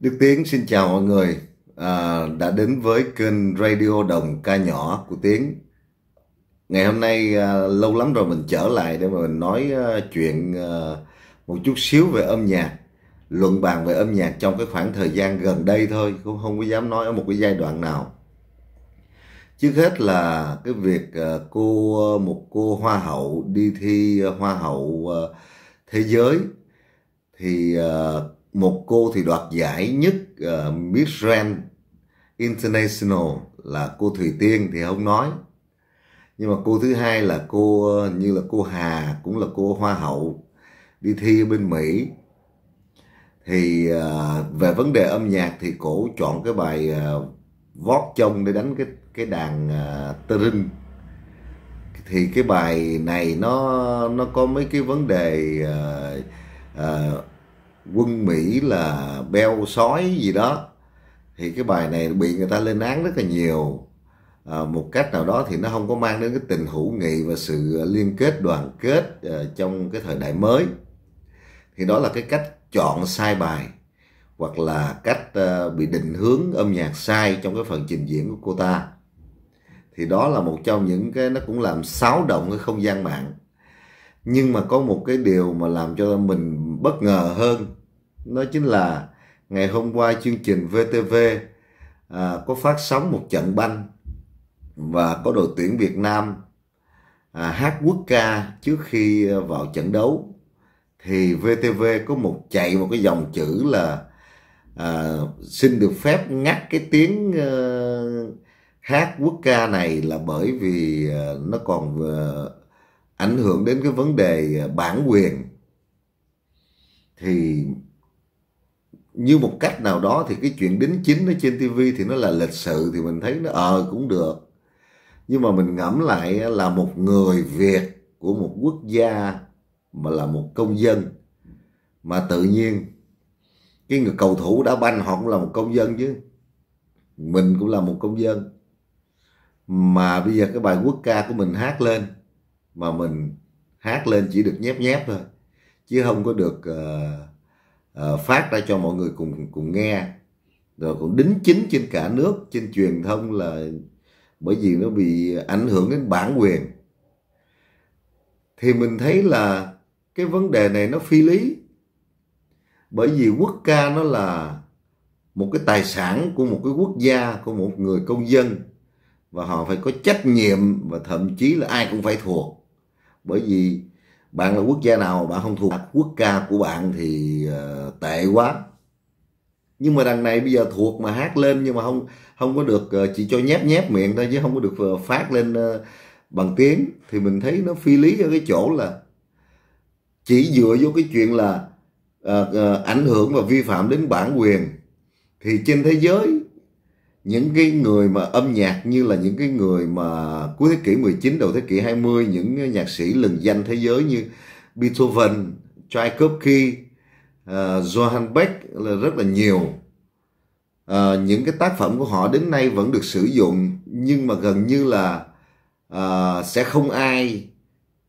Đức Tiến xin chào mọi người à, đã đến với kênh Radio Đồng Ca Nhỏ của Tiến. Ngày hôm nay à, lâu lắm rồi mình trở lại để mà mình nói à, chuyện à, một chút xíu về âm nhạc, luận bàn về âm nhạc trong cái khoảng thời gian gần đây thôi, cũng không có dám nói ở một cái giai đoạn nào. Trước hết là cái việc à, cô một cô hoa hậu đi thi hoa hậu à, thế giới thì uh, một cô thì đoạt giải nhất uh, Miss Grand International là cô Thủy Tiên thì không nói nhưng mà cô thứ hai là cô ờ, như là cô Hà cũng là cô Hoa hậu đi thi ở bên Mỹ thì uh, về vấn đề âm nhạc thì cổ chọn cái bài uh, vót chông để đánh cái cái đàn uh, tơ rinh thì cái bài này nó nó có mấy cái vấn đề uh, uh, quân Mỹ là beo sói gì đó thì cái bài này bị người ta lên án rất là nhiều à, một cách nào đó thì nó không có mang đến cái tình hữu nghị và sự liên kết đoàn kết à, trong cái thời đại mới thì đó là cái cách chọn sai bài hoặc là cách à, bị định hướng âm nhạc sai trong cái phần trình diễn của cô ta thì đó là một trong những cái nó cũng làm xáo động cái không gian mạng nhưng mà có một cái điều mà làm cho mình bất ngờ hơn nó chính là ngày hôm qua chương trình VTV à, có phát sóng một trận banh và có đội tuyển Việt Nam à, hát quốc ca trước khi vào trận đấu thì VTV có một chạy một cái dòng chữ là à, xin được phép ngắt cái tiếng à, hát quốc ca này là bởi vì à, nó còn à, ảnh hưởng đến cái vấn đề à, bản quyền thì như một cách nào đó thì cái chuyện đính chính nó trên tivi thì nó là lịch sự thì mình thấy nó ờ cũng được nhưng mà mình ngẫm lại là một người việt của một quốc gia mà là một công dân mà tự nhiên cái người cầu thủ đá banh họ cũng là một công dân chứ mình cũng là một công dân mà bây giờ cái bài quốc ca của mình hát lên mà mình hát lên chỉ được nhép nhép thôi chứ không có được uh, Ờ, phát ra cho mọi người cùng cùng nghe rồi cũng đính chính trên cả nước trên truyền thông là bởi vì nó bị ảnh hưởng đến bản quyền thì mình thấy là cái vấn đề này nó phi lý bởi vì quốc ca nó là một cái tài sản của một cái quốc gia của một người công dân và họ phải có trách nhiệm và thậm chí là ai cũng phải thuộc bởi vì bạn là quốc gia nào bạn không thuộc quốc ca của bạn thì uh, tệ quá nhưng mà đằng này bây giờ thuộc mà hát lên nhưng mà không không có được uh, chỉ cho nhép nhép miệng thôi chứ không có được uh, phát lên uh, bằng tiếng thì mình thấy nó phi lý ở cái chỗ là chỉ dựa vô cái chuyện là uh, uh, ảnh hưởng và vi phạm đến bản quyền thì trên thế giới những cái người mà âm nhạc như là những cái người mà cuối thế kỷ 19 đầu thế kỷ 20 những nhạc sĩ lừng danh thế giới như Beethoven, Tchaikovsky, uh, Johann Beck là rất là nhiều uh, những cái tác phẩm của họ đến nay vẫn được sử dụng nhưng mà gần như là uh, sẽ không ai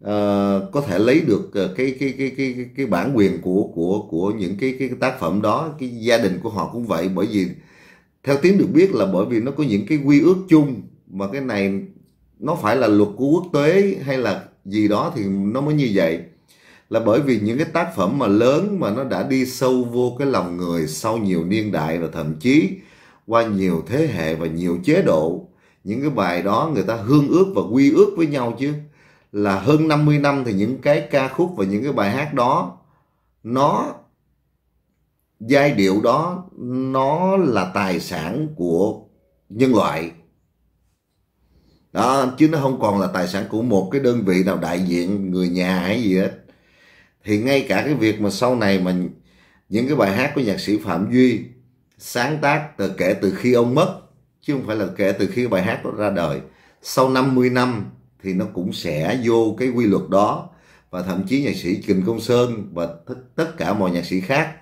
uh, có thể lấy được cái cái cái cái cái bản quyền của của của những cái cái tác phẩm đó cái gia đình của họ cũng vậy bởi vì theo tiếng được biết là bởi vì nó có những cái quy ước chung mà cái này nó phải là luật của quốc tế hay là gì đó thì nó mới như vậy là bởi vì những cái tác phẩm mà lớn mà nó đã đi sâu vô cái lòng người sau nhiều niên đại và thậm chí qua nhiều thế hệ và nhiều chế độ những cái bài đó người ta hương ước và quy ước với nhau chứ là hơn 50 năm thì những cái ca khúc và những cái bài hát đó nó giai điệu đó nó là tài sản của nhân loại đó chứ nó không còn là tài sản của một cái đơn vị nào đại diện người nhà hay gì hết thì ngay cả cái việc mà sau này mà những cái bài hát của nhạc sĩ phạm duy sáng tác từ kể từ khi ông mất chứ không phải là kể từ khi bài hát đó ra đời sau 50 năm thì nó cũng sẽ vô cái quy luật đó và thậm chí nhạc sĩ Kình Công Sơn và tất cả mọi nhạc sĩ khác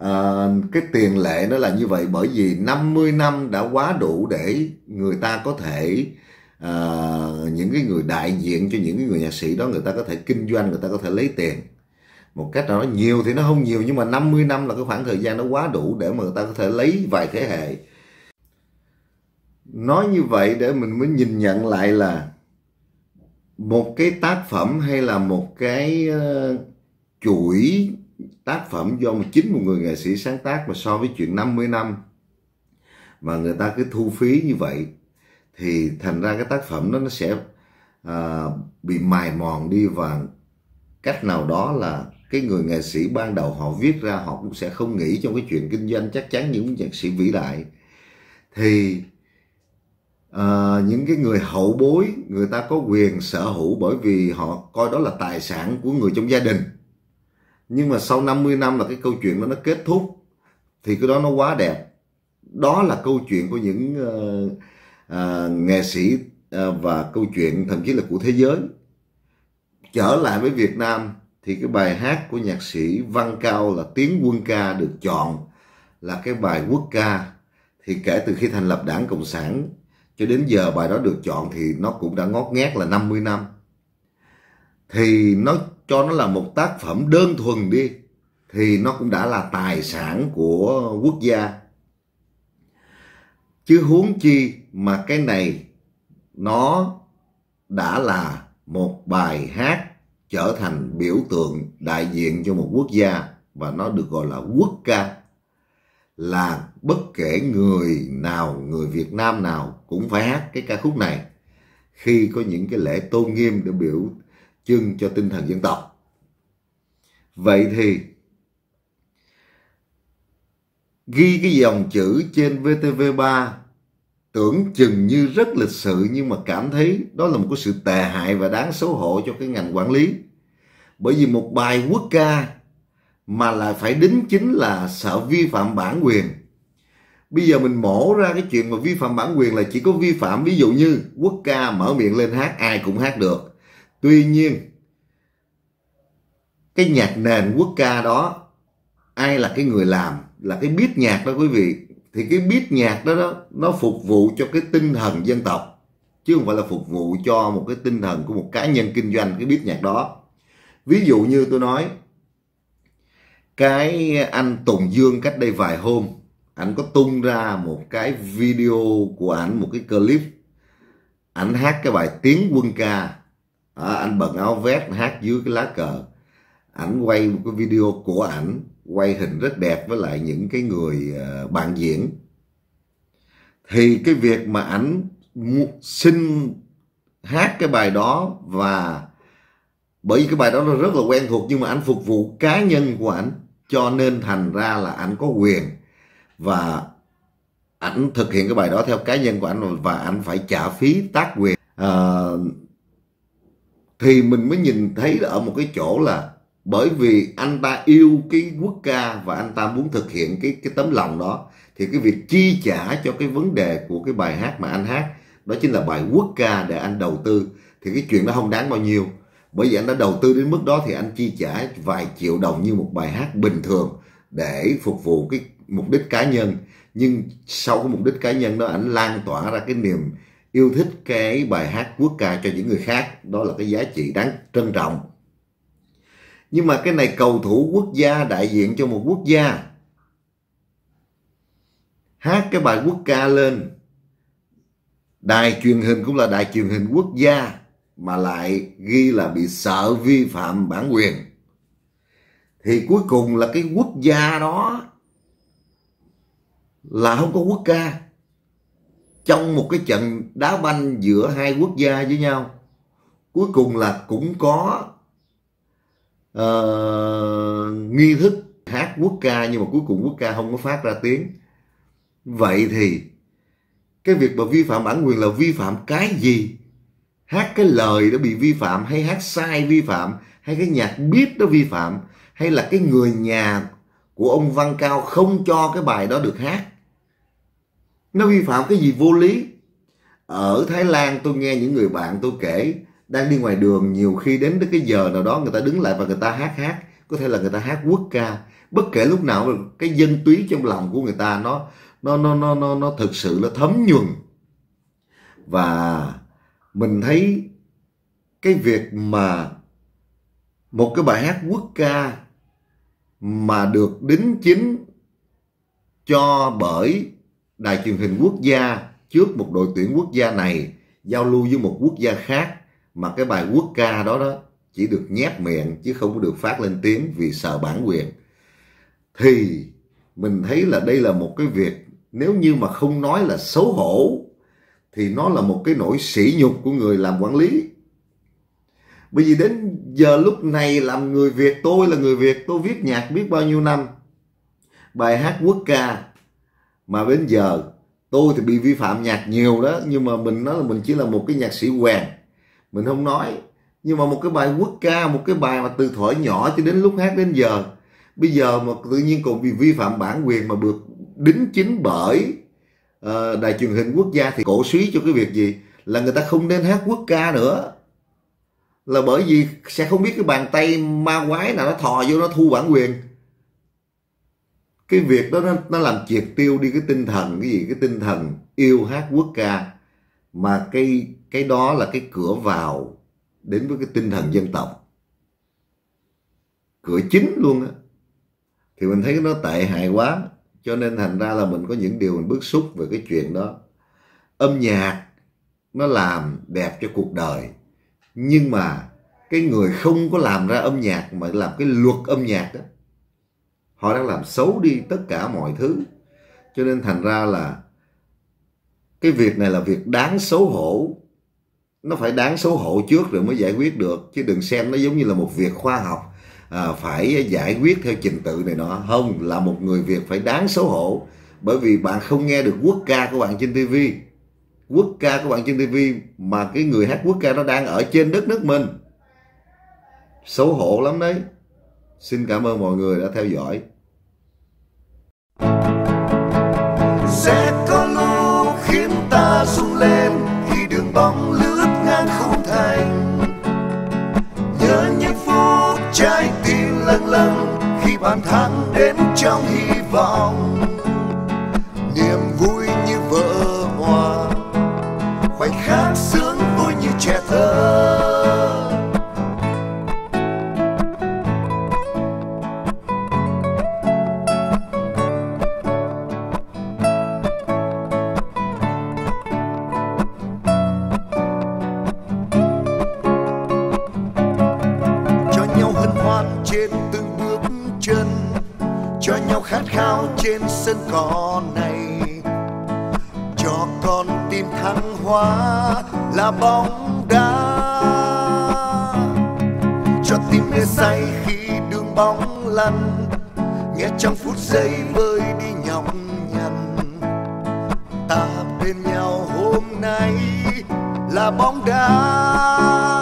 à, cái tiền lệ nó là như vậy bởi vì 50 năm đã quá đủ để người ta có thể à, những cái người đại diện cho những cái người nhạc sĩ đó người ta có thể kinh doanh người ta có thể lấy tiền một cách nào đó nhiều thì nó không nhiều nhưng mà 50 năm là cái khoảng thời gian nó quá đủ để mà người ta có thể lấy vài thế hệ nói như vậy để mình mới nhìn nhận lại là một cái tác phẩm hay là một cái ờ, chuỗi tác phẩm do mà chính một người nghệ sĩ sáng tác mà so với chuyện 50 năm mà người ta cứ thu phí như vậy thì thành ra cái tác phẩm đó nó sẽ à, bị mài mòn đi và cách nào đó là cái người nghệ sĩ ban đầu họ viết ra họ cũng sẽ không nghĩ trong cái chuyện kinh doanh chắc chắn những nhạc sĩ vĩ đại thì à, những cái người hậu bối người ta có quyền sở hữu bởi vì họ coi đó là tài sản của người trong gia đình nhưng mà sau 50 năm là cái câu chuyện đó nó kết thúc thì cái đó nó quá đẹp đó là câu chuyện của những uh, uh, nghệ sĩ uh, và câu chuyện thậm chí là của thế giới trở lại với Việt Nam thì cái bài hát của nhạc sĩ Văn Cao là tiếng quân ca được chọn là cái bài quốc ca thì kể từ khi thành lập đảng Cộng sản cho đến giờ bài đó được chọn thì nó cũng đã ngót nghét là 50 năm thì nó cho nó là một tác phẩm đơn thuần đi thì nó cũng đã là tài sản của quốc gia chứ huống chi mà cái này nó đã là một bài hát trở thành biểu tượng đại diện cho một quốc gia và nó được gọi là quốc ca là bất kể người nào người Việt Nam nào cũng phải hát cái ca khúc này khi có những cái lễ tôn nghiêm để biểu trưng cho tinh thần dân tộc vậy thì ghi cái dòng chữ trên VTV3 tưởng chừng như rất lịch sự nhưng mà cảm thấy đó là một cái sự tệ hại và đáng xấu hổ cho cái ngành quản lý bởi vì một bài quốc ca mà lại phải đính chính là sợ vi phạm bản quyền bây giờ mình mổ ra cái chuyện mà vi phạm bản quyền là chỉ có vi phạm ví dụ như quốc ca mở miệng lên hát ai cũng hát được tuy nhiên cái nhạc nền quốc ca đó ai là cái người làm là cái biết nhạc đó quý vị thì cái biết nhạc đó, đó nó phục vụ cho cái tinh thần dân tộc chứ không phải là phục vụ cho một cái tinh thần của một cá nhân kinh doanh cái biết nhạc đó ví dụ như tôi nói cái anh Tùng Dương cách đây vài hôm anh có tung ra một cái video của ảnh một cái clip ảnh hát cái bài tiếng quân ca à, anh bận áo vest hát dưới cái lá cờ ảnh quay một cái video của ảnh quay hình rất đẹp với lại những cái người ờ, bạn diễn thì cái việc mà ảnh xin hát cái bài đó và bởi vì cái bài đó nó rất là quen thuộc nhưng mà ảnh phục vụ cá nhân của ảnh cho nên thành ra là ảnh có quyền và ảnh thực hiện cái bài đó theo cá nhân của ảnh và ảnh phải trả phí tác quyền à, thì mình mới nhìn thấy ở một cái chỗ là bởi vì anh ta yêu cái quốc ca và anh ta muốn thực hiện cái cái tấm lòng đó thì cái việc chi trả cho cái vấn đề của cái bài hát mà anh hát đó chính là bài quốc ca để anh đầu tư thì cái chuyện đó không đáng bao nhiêu bởi vì anh đã đầu tư đến mức đó thì anh chi trả vài triệu đồng như một bài hát bình thường để phục vụ cái mục đích cá nhân nhưng sau cái mục đích cá nhân đó anh lan tỏa ra cái niềm yêu thích cái bài hát quốc ca cho những người khác đó là cái giá trị đáng trân trọng nhưng mà cái này cầu thủ quốc gia đại diện cho một quốc gia hát cái bài quốc ca lên đài truyền hình cũng là đài truyền hình quốc gia mà lại ghi là bị sợ vi phạm bản quyền thì cuối cùng là cái quốc gia đó là không có quốc ca trong một cái trận đá banh giữa hai quốc gia với nhau cuối cùng là cũng có uh, nghi thức hát quốc ca nhưng mà cuối cùng quốc ca không có phát ra tiếng vậy thì cái việc mà vi phạm bản quyền là vi phạm cái gì hát cái lời đó bị vi phạm hay hát sai vi phạm hay cái nhạc biết đó vi phạm hay là cái người nhà của ông Văn Cao không cho cái bài đó được hát nó vi phạm cái gì vô lý ở Thái Lan tôi nghe những người bạn tôi kể đang đi ngoài đường nhiều khi đến cái giờ nào đó người ta đứng lại và người ta hát hát có thể là người ta hát quốc ca bất kể lúc nào cái dân túy trong lòng của người ta nó nó nó nó nó, nó thực sự nó thấm nhuần và mình thấy cái việc mà một cái bài hát quốc ca mà được đính chính cho bởi đài truyền hình quốc gia trước một đội tuyển quốc gia này giao lưu với một quốc gia khác mà cái bài quốc ca đó đó chỉ được nhét miệng chứ không có được phát lên tiếng vì sợ bản quyền thì mình thấy là đây là một cái việc nếu như mà không nói là xấu hổ thì nó là một cái nỗi sỉ nhục của người làm quản lý bởi vì đến giờ lúc này làm người việt tôi là người việt tôi viết nhạc biết bao nhiêu năm bài hát quốc ca mà đến giờ tôi thì bị vi phạm nhạc nhiều đó nhưng mà mình nói là mình chỉ là một cái nhạc sĩ hoàng mình không nói nhưng mà một cái bài quốc ca một cái bài mà từ thuở nhỏ cho đến lúc hát đến giờ bây giờ mà tự nhiên còn bị vi phạm bản quyền mà được đính chính bởi uh, đài truyền hình quốc gia thì cổ suý cho cái việc gì là người ta không nên hát quốc ca nữa là bởi vì sẽ không biết cái bàn tay ma quái nào nó thò vô nó thu bản quyền cái việc đó nó, nó làm triệt tiêu đi cái tinh thần cái gì cái tinh thần yêu hát quốc ca mà cái cái đó là cái cửa vào đến với cái tinh thần dân tộc cửa chính luôn á thì mình thấy nó tệ hại quá cho nên thành ra là mình có những điều mình bức xúc về cái chuyện đó âm nhạc nó làm đẹp cho cuộc đời nhưng mà cái người không có làm ra âm nhạc mà làm cái luật âm nhạc đó họ đang làm xấu đi tất cả mọi thứ cho nên thành ra là cái việc này là việc đáng xấu hổ nó phải đáng xấu hổ trước rồi mới giải quyết được chứ đừng xem nó giống như là một việc khoa học à, phải giải quyết theo trình tự này nọ không là một người việc phải đáng xấu hổ bởi vì bạn không nghe được quốc ca của bạn trên tv quốc ca của bạn trên tv mà cái người hát quốc ca nó đang ở trên đất nước mình xấu hổ lắm đấy Xin cảm ơn mọi người đã theo dõi. Sẽ có lúc khiến ta rung lên khi đường bóng lướt ngang khung thành. Nhớ những phút trái tim lâng lâng khi bàn thắng đến trong hy vọng. cho nhau khát khao trên sân cỏ này cho con tim thăng hoa là bóng đá cho tim nghe say khi đường bóng lăn nghe trong phút giây vơi đi nhọc nhằn ta bên nhau hôm nay là bóng đá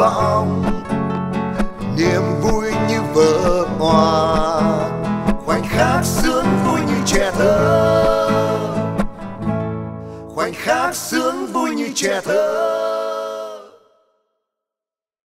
vọng niềm vui như vỡ hòa khoảnh khắc sướng vui như trẻ thơ khoảnh khắc sướng vui như trẻ thơ